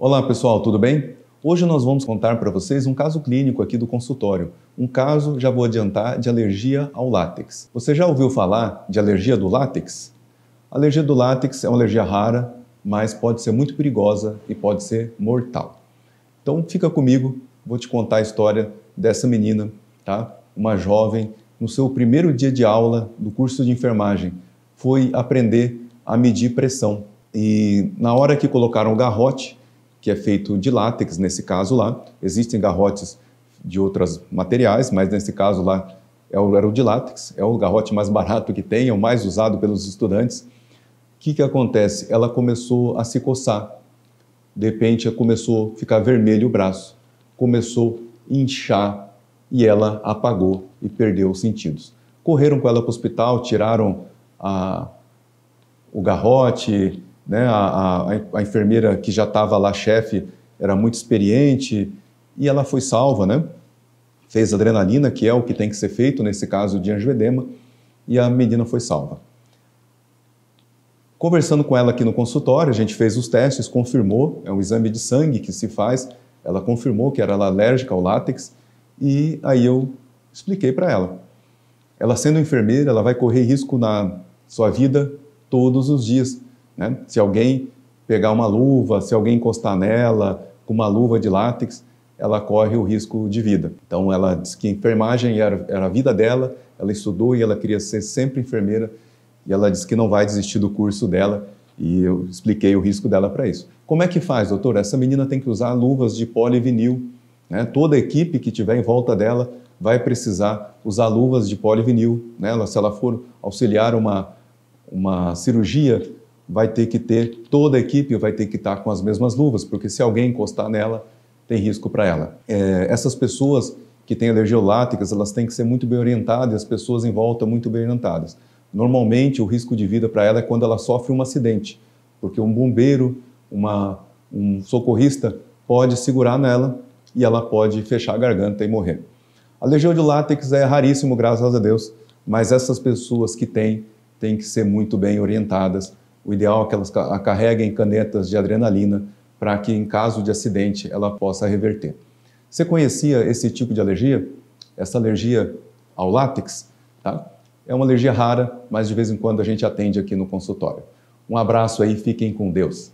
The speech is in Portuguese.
Olá pessoal, tudo bem? Hoje nós vamos contar para vocês um caso clínico aqui do consultório. Um caso, já vou adiantar, de alergia ao látex. Você já ouviu falar de alergia do látex? A alergia do látex é uma alergia rara, mas pode ser muito perigosa e pode ser mortal. Então fica comigo, vou te contar a história dessa menina, tá? Uma jovem no seu primeiro dia de aula do curso de enfermagem, foi aprender a medir pressão. E na hora que colocaram o garrote, que é feito de látex, nesse caso lá. Existem garrotes de outros materiais, mas nesse caso lá é o, era o de látex, é o garrote mais barato que tem, é o mais usado pelos estudantes. O que, que acontece? Ela começou a se coçar, de repente começou a ficar vermelho o braço, começou a inchar e ela apagou e perdeu os sentidos. Correram com ela para o hospital, tiraram a, o garrote, né? a, a, a enfermeira que já estava lá chefe era muito experiente e ela foi salva, né? Fez adrenalina, que é o que tem que ser feito nesse caso de angioedema, e a menina foi salva. Conversando com ela aqui no consultório, a gente fez os testes, confirmou, é um exame de sangue que se faz, ela confirmou que era alérgica ao látex, e aí eu expliquei para ela. Ela sendo enfermeira, ela vai correr risco na sua vida todos os dias. Né? Se alguém pegar uma luva, se alguém encostar nela com uma luva de látex, ela corre o risco de vida. Então ela disse que enfermagem era, era a vida dela, ela estudou e ela queria ser sempre enfermeira e ela disse que não vai desistir do curso dela e eu expliquei o risco dela para isso. Como é que faz, doutor? Essa menina tem que usar luvas de polivinil. Né? Toda a equipe que tiver em volta dela vai precisar usar luvas de polivinil. Né? Se ela for auxiliar uma, uma cirurgia vai ter que ter, toda a equipe vai ter que estar com as mesmas luvas, porque se alguém encostar nela, tem risco para ela. É, essas pessoas que têm alergia láticas, elas têm que ser muito bem orientadas, as pessoas em volta muito bem orientadas. Normalmente, o risco de vida para ela é quando ela sofre um acidente, porque um bombeiro, uma, um socorrista pode segurar nela e ela pode fechar a garganta e morrer. A alergia de látex é raríssimo, graças a Deus, mas essas pessoas que têm, têm que ser muito bem orientadas o ideal é que elas carreguem canetas de adrenalina para que, em caso de acidente, ela possa reverter. Você conhecia esse tipo de alergia? Essa alergia ao látex? Tá? É uma alergia rara, mas de vez em quando a gente atende aqui no consultório. Um abraço aí, fiquem com Deus.